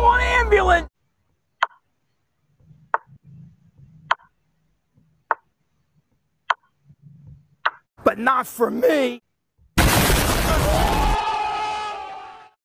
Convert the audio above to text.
call an ambulance! But not for me!